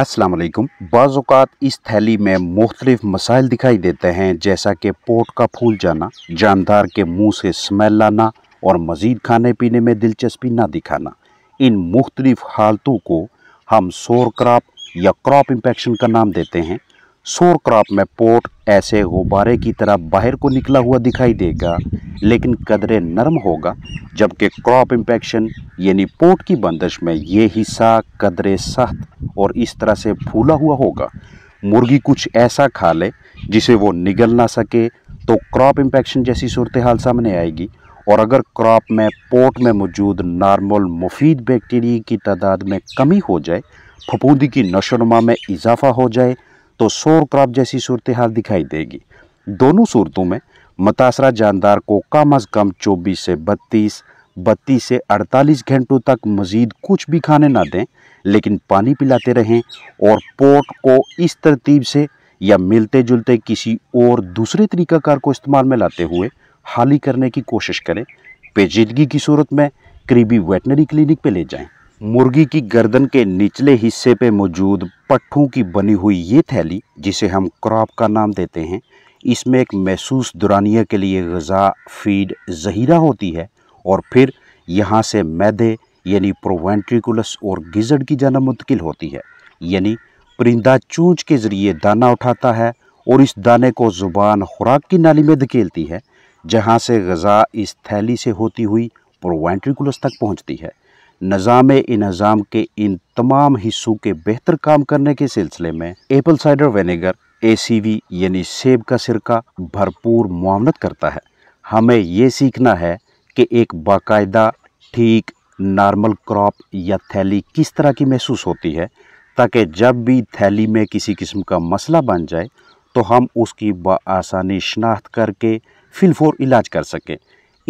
असलम बाज़ात इस थैली में मुख्तलिफ मसाइल दिखाई देते हैं जैसा कि पोट का फूल जाना जानदार के मुँह से स्मेल लाना और मज़ीद खाने पीने में दिलचस्पी ना दिखाना इन मुख्तलिफ हालतों को हम शोर क्रॉप या क्रॉप इंफेक्शन का नाम देते हैं शोर क्रॉप में पोट ऐसे गुब्बारे की तरह बाहर को निकला हुआ दिखाई देगा लेकिन कदरे नरम होगा जबकि क्रॉप इम्पेक्शन यानी पोट की बंदिश में ये हिस्सा कदरे सख्त और इस तरह से फूला हुआ होगा मुर्गी कुछ ऐसा खा ले जिसे वो निगल ना सके तो क्रॉप इंफेक्शन जैसी सूरत हाल सामने आएगी और अगर क्रॉप में पोट में मौजूद नॉर्मल मुफीद बैक्टीरिया की तादाद में कमी हो जाए फफूंदी की नशोनुमा में इजाफा हो जाए तो शोर क्रॉप जैसी सूरत हाल दिखाई देगी दोनों सूरतों में मुतासरा जानदार को कम अज़ कम चौबीस से बत्तीस बत्तीस से अड़तालीस घंटों तक मज़ीद कुछ भी खाने ना दें लेकिन पानी पिलाते रहें और पोट को इस तरतीब से या मिलते जुलते किसी और दूसरे तरीक़ाकार को इस्तेमाल में लाते हुए हाली करने की कोशिश करें पेचीदगी की सूरत में करीबी वेटनरी क्लिनिक पर ले जाएँ मुर्गी की गर्दन के निचले हिस्से पे मौजूद पट्ठों की बनी हुई ये थैली जिसे हम क्रॉप का नाम देते हैं इसमें एक महसूस दुरानिया के लिए गज़ा फीड जहीरा होती है और फिर यहाँ से मैदे यानी प्रोवेंट्रिकुलस और गिजड़ की जाना मुंतकिल होती है यानी परिंदा चूंच के ज़रिए दाना उठाता है और इस दाने को ज़ुबान खुराक की नाली में धकेलती है जहाँ से गज़ा इस थैली से होती हुई प्रोवेंट्रिकुलस तक पहुँचती है निज़ाम इनज़ाम के इन तमाम हिस्सों के बेहतर काम करने के सिलसिले में एप्पल साइडर वेनेगर ए यानी सेब का सिरका भरपूर मामलत करता है हमें ये सीखना है कि एक बाकायदा ठीक नॉर्मल क्रॉप या थैली किस तरह की महसूस होती है ताकि जब भी थैली में किसी किस्म का मसला बन जाए तो हम उसकी बसानी शनाख्त करके फिलफोर इलाज कर सकें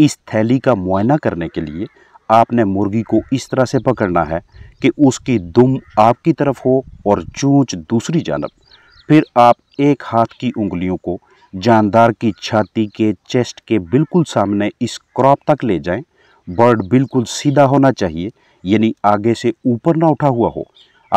इस थैली का मुआयना करने के लिए आपने मुर्गी को इस तरह से पकड़ना है कि उसकी दुम आपकी तरफ हो और चूँच दूसरी जानब फिर आप एक हाथ की उंगलियों को जानदार की छाती के चेस्ट के बिल्कुल सामने इस क्रॉप तक ले जाएं बर्ड बिल्कुल सीधा होना चाहिए यानी आगे से ऊपर ना उठा हुआ हो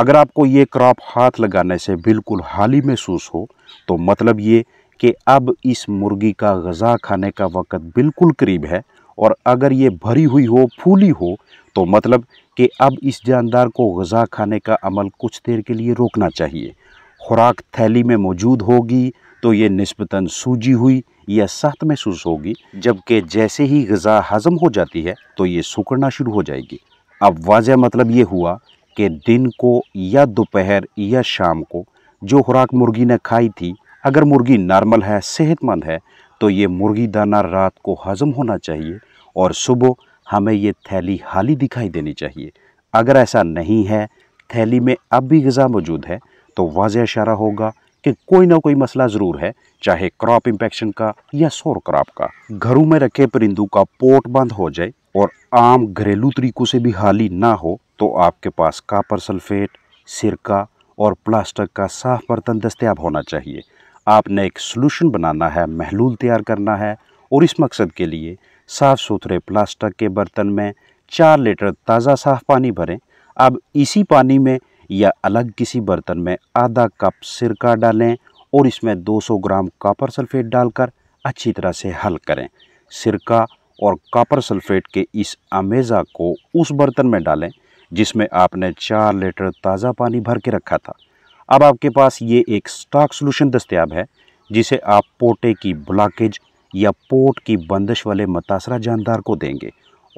अगर आपको ये क्रॉप हाथ लगाने से बिल्कुल हाली महसूस हो तो मतलब ये कि अब इस मुर्गी का गज़ा खाने का वक़्त बिल्कुल करीब है और अगर ये भरी हुई हो फूली हो तो मतलब कि अब इस जानदार को गज़ा खाने का अमल कुछ देर के लिए रोकना चाहिए खुराक थैली में मौजूद होगी तो ये नस्बता सूजी हुई या सख्त महसूस होगी जबकि जैसे ही गज़ा हज़म हो जाती है तो ये सूखना शुरू हो जाएगी अब वाज मतलब ये हुआ कि दिन को या दोपहर या शाम को जो खुराक मुर्गी ने खाई थी अगर मुर्गी नॉर्मल है सेहतमंद है तो ये मुर्गी दाना रात को हज़म होना चाहिए और सुबह हमें ये थैली हाली दिखाई देनी चाहिए अगर ऐसा नहीं है थैली में अब भी गज़ा मौजूद है तो वाज इशारा होगा कि कोई ना कोई मसला ज़रूर है चाहे क्रॉप इंफेक्शन का या सोर क्रॉप का घरों में रखे परिंदों का पोट बंद हो जाए और आम घरेलू तरीकों से भी हाली ना हो तो आपके पास कापर सल्फेट सिरका और प्लास्टिक का साफ बर्तन दस्तियाब होना चाहिए आपने एक सोल्यूशन बनाना है महलूल तैयार करना है और इस मकसद के लिए साफ़ सुथरे प्लास्टिक के बर्तन में चार लीटर ताज़ा साफ पानी भरें अब इसी पानी में या अलग किसी बर्तन में आधा कप सिरका डालें और इसमें 200 ग्राम कॉपर सल्फेट डालकर अच्छी तरह से हल करें सिरका और कॉपर सल्फेट के इस अमेज़ा को उस बर्तन में डालें जिसमें आपने चार लीटर ताज़ा पानी भर के रखा था अब आपके पास ये एक स्टॉक सोलूशन दस्तियाब है जिसे आप पोटे की ब्लॉकेज या पोट की बंदिश वाले मुतासरा जानदार को देंगे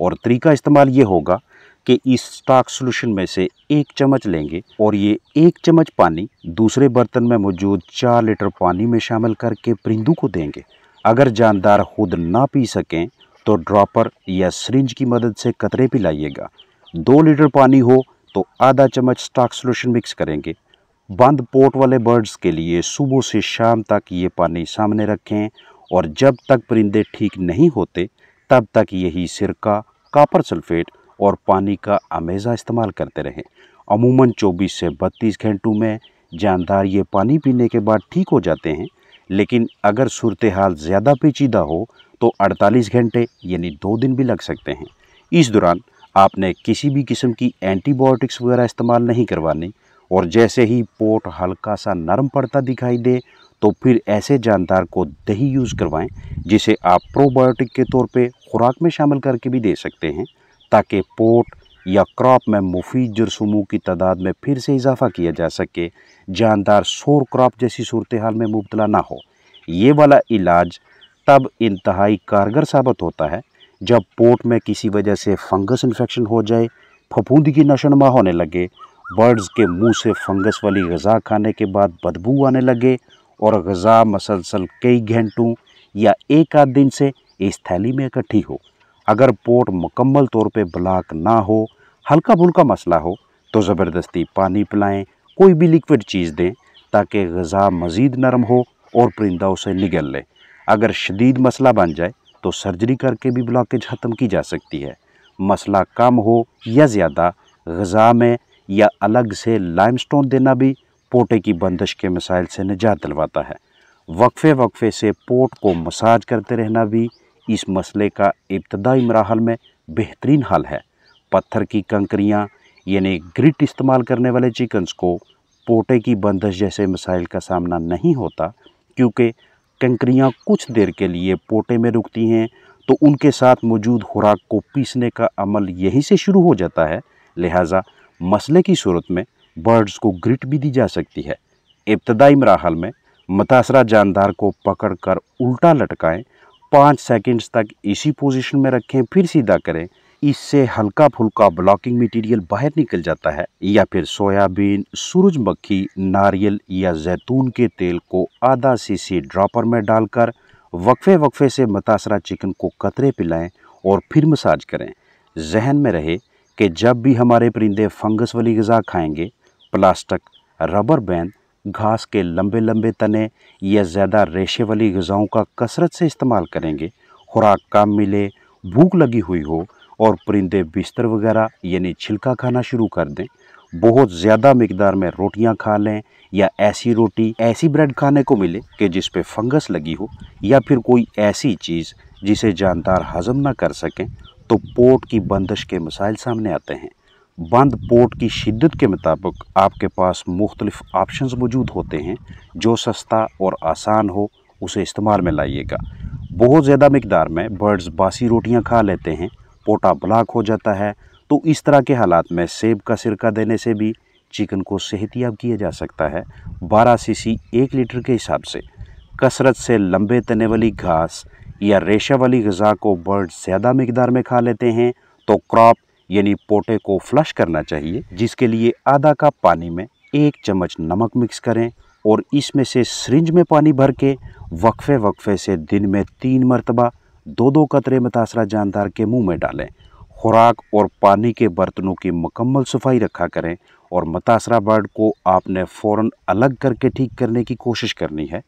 और तरीका इस्तेमाल ये होगा कि इस स्टॉक सोलूशन में से एक चम्मच लेंगे और ये एक चम्मच पानी दूसरे बर्तन में मौजूद चार लीटर पानी में शामिल करके परिंदू को देंगे अगर जानदार खुद ना पी सकें तो ड्रॉपर या सरिंज की मदद से कतरे पिलाइएगा दो लीटर पानी हो तो आधा चम्मच स्टॉक सोलूशन मिक्स करेंगे बंद पोर्ट वाले बर्ड्स के लिए सुबह से शाम तक ये पानी सामने रखें और जब तक परिंदे ठीक नहीं होते तब तक यही सिरका कापर सल्फेट और पानी का अमेज़ा इस्तेमाल करते रहें अमूमन 24 से 32 घंटों में जानदार ये पानी पीने के बाद ठीक हो जाते हैं लेकिन अगर सूरत हाल ज़्यादा पेचीदा हो तो 48 घंटे यानी दो दिन भी लग सकते हैं इस दौरान आपने किसी भी किस्म की एंटीबायोटिक्स वगैरह इस्तेमाल नहीं करवानी और जैसे ही पोट हल्का सा नरम पड़ता दिखाई दे तो फिर ऐसे जानदार को दही यूज़ करवाएं जिसे आप प्रोबायोटिक के तौर पे खुराक में शामिल करके भी दे सकते हैं ताकि पोट या क्रॉप में मुफीद जरसूमों की तादाद में फिर से इजाफा किया जा सके जानदार शोर क्रॉप जैसी सूरत हाल में मुबतला ना हो ये वाला इलाज तब इंतहाई कारगर साबित होता है जब पोट में किसी वजह से फंगस इन्फेक्शन हो जाए फफूंद की नशोनमा होने लगे बर्ड्स के मुंह से फंगस वाली गज़ा खाने के बाद बदबू आने लगे और गज़ा मसलसल कई घंटों या एक आध दिन से इस थैली में इकट्ठी हो अगर पोर्ट मुकम्मल तौर पे ब्लॉक ना हो हल्का फुल्का मसला हो तो ज़बरदस्ती पानी पिलाएं कोई भी लिक्विड चीज़ दें ताकि गज़ा मज़ीद नरम हो और परिंदा उसे निगल लें अगर शदीद मसला बन जाए तो सर्जरी करके भी ब्लॉकेज ख़त्म की जा सकती है मसला कम हो या ज़्यादा गज़ा में या अलग से लाइमस्टोन देना भी पोटे की बंदिश के मसाइल से निजात दिलवाता है वक्फे वक्फे से पोट को मसाज करते रहना भी इस मसले का इब्तदाई मराहल में बेहतरीन हल है पत्थर की कंकरियाँ यानी ग्रिट इस्तेमाल करने वाले चिकन्स को पोटे की बंदिश जैसे मसाइल का सामना नहीं होता क्योंकि कंकरियाँ कुछ देर के लिए पोटे में रुकती हैं तो उनके साथ मौजूद खुराक को पीसने का अमल यहीं से शुरू हो जाता है लिहाजा मसले की सूरत में बर्ड्स को ग्रिट भी दी जा सकती है इब्तदाई मराहल में मुतासरा जानदार को पकड़ कर उल्टा लटकाएँ पाँच सेकेंड्स तक इसी पोजीशन में रखें फिर सीधा करें इससे हल्का फुल्का ब्लॉकिंग मटेरियल बाहर निकल जाता है या फिर सोयाबीन सूरजमक्खी नारियल या जैतून के तेल को आधा सीसी ड्रॉपर में डालकर वक्फे वक्फे से मुतासरा चिकन को कतरे पिलाएं और फिर मसाज करें जहन में रहे कि जब भी हमारे परिंदे फंगस वाली गज़ा खाएंगे प्लास्टिक रबर बैंड घास के लंबे लंबे तने या ज़्यादा रेशे वाली गज़ाओं का कसरत से इस्तेमाल करेंगे खुराक कम मिले भूख लगी हुई हो और परिंदे बिस्तर वगैरह यानी छिलका खाना शुरू कर दें बहुत ज़्यादा मकदार में रोटियां खा लें या ऐसी रोटी ऐसी ब्रेड खाने को मिले कि जिस पे फंगस लगी हो या फिर कोई ऐसी चीज़ जिसे जानदार हजम ना कर सकें तो पोर्ट की बंदिश के मसाइल सामने आते हैं बंद पोर्ट की शिद्दत के मुताबिक आपके पास मुख्तलिफ ऑप्शन मौजूद होते हैं जो सस्ता और आसान हो उसे इस्तेमाल में लाइएगा बहुत ज़्यादा मकदार में बर्ड्स बासी रोटियां खा लेते हैं पोटा ब्लाक हो जाता है तो इस तरह के हालात में सेब का सिरका देने से भी चिकन को सेहतियाब किया जा सकता है बारह सीसी एक लीटर के हिसाब से कसरत से लंबे तने वाली घास या रेशा वाली गज़ा को बर्ड ज़्यादा मकदार में खा लेते हैं तो क्रॉप यानी पोटे को फ्लश करना चाहिए जिसके लिए आधा कप पानी में एक चम्मच नमक मिक्स करें और इसमें से सरिंज में पानी भर के वक्फे वक्फे से दिन में तीन मरतबा दो दो कतरे मुतासरा जानदार के मुंह में डालें खुराक और पानी के बर्तनों की मकम्मल सफाई रखा करें और मुतासरा बर्ड को आपने फ़ौर अलग करके ठीक करने की कोशिश करनी है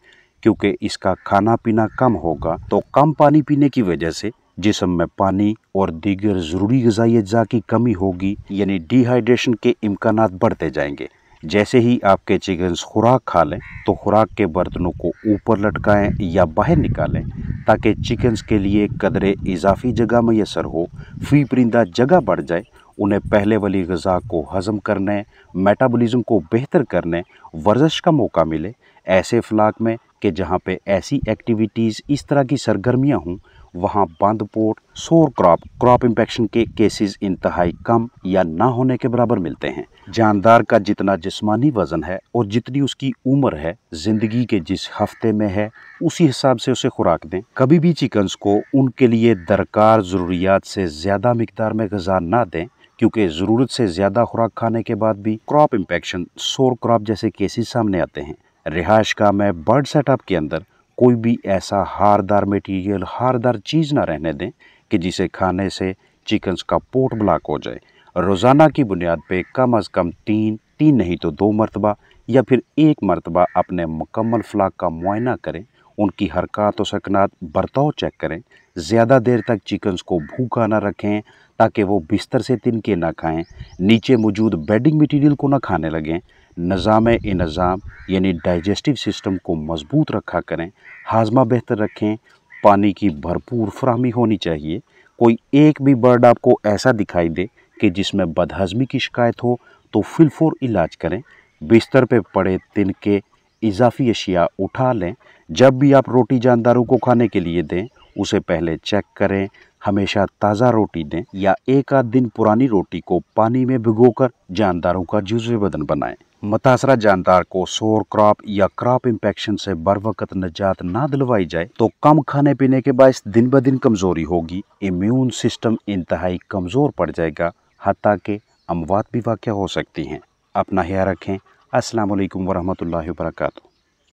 क्योंकि इसका खाना पीना कम होगा तो कम पानी पीने की वजह से जिसम में पानी और दीगर ज़रूरी गजाई अज्जा की कमी होगी यानी डिहाइड्रेशन के इम्कान बढ़ते जाएंगे जैसे ही आपके चिकन्स खुराक खा लें तो खुराक के बर्तनों को ऊपर लटकाएं या बाहर निकालें ताकि चिकन्स के लिए कदरे इजाफी जगह मैसर हो फी परिंदा जगह बढ़ जाए उन्हें पहले वाली गज़ा को हज़म करने मेटाबॉलिज्म को बेहतर करने वर्जिश का मौका मिले ऐसे फ्लाक में कि जहाँ पे ऐसी एक्टिविटीज़ इस तरह की सरगर्मियाँ हों वहाँ बंद पोर्ट सोर क्रॉप क्रॉप इंफेक्शन के केसेस इंतहाई कम या ना होने के बराबर मिलते हैं जानदार का जितना जिस्मानी वज़न है और जितनी उसकी उम्र है ज़िंदगी के जिस हफ्ते में है उसी हिसाब से उसे खुराक दें कभी भी चिकन्स को उनके लिए दरकार ज़रूरियात से ज़्यादा मकदार में गजा ना दें क्योंकि ज़रूरत से ज़्यादा खुराक खाने के बाद भी क्रॉप इंफेक्शन सोर क्रॉप जैसे केसेस सामने आते हैं रिहाइश का मैं बर्ड सेटअप के अंदर कोई भी ऐसा हारदार मटेरियल हारदार चीज़ ना रहने दें कि जिसे खाने से चिकन्स का पोट ब्लॉक हो जाए रोज़ाना की बुनियाद पे कम अज़ कम तीन तीन नहीं तो दो मरतबा या फिर एक मरतबा अपने मुकम्मल फ्लाक का मुआयना करें उनकी हरकत व सकनात बर्ताव चेक करें ज़्यादा देर तक चिकन्स को भूखा ना रखें ताकि वो बिस्तर से तिनके ना खाएं नीचे मौजूद बेडिंग मटेरियल को ना खाने लगें निज़ाम इनज़ाम यानी डाइजेस्टिव सिस्टम को मज़बूत रखा करें हाजमा बेहतर रखें पानी की भरपूर फ्राहमी होनी चाहिए कोई एक भी बर्ड आपको ऐसा दिखाई दे कि जिसमें बदहजमी की शिकायत हो तो फिलफोर इलाज करें बिस्तर पे पड़े तिनके इजाफी अशिया उठा लें जब भी आप रोटी जानदारों को खाने के लिए दें उसे पहले चेक करें हमेशा ताज़ा रोटी दें या एक आध दिन पुरानी रोटी को पानी में भिगोकर जानदारों का जुजे बदन बनाएं मुतासरा जानदार को सोर क्रॉप या क्रॉप इंफेक्शन से बर वक्त नजात ना दिलवाई जाए तो कम खाने पीने के बायस दिन ब दिन कमजोरी होगी इम्यून सिस्टम इंतहाई कमज़ोर पड़ जाएगा हती के अमवात भी वाक़ हो सकती हैं अपना ख्याल रखें असलकम वरहमल वर्का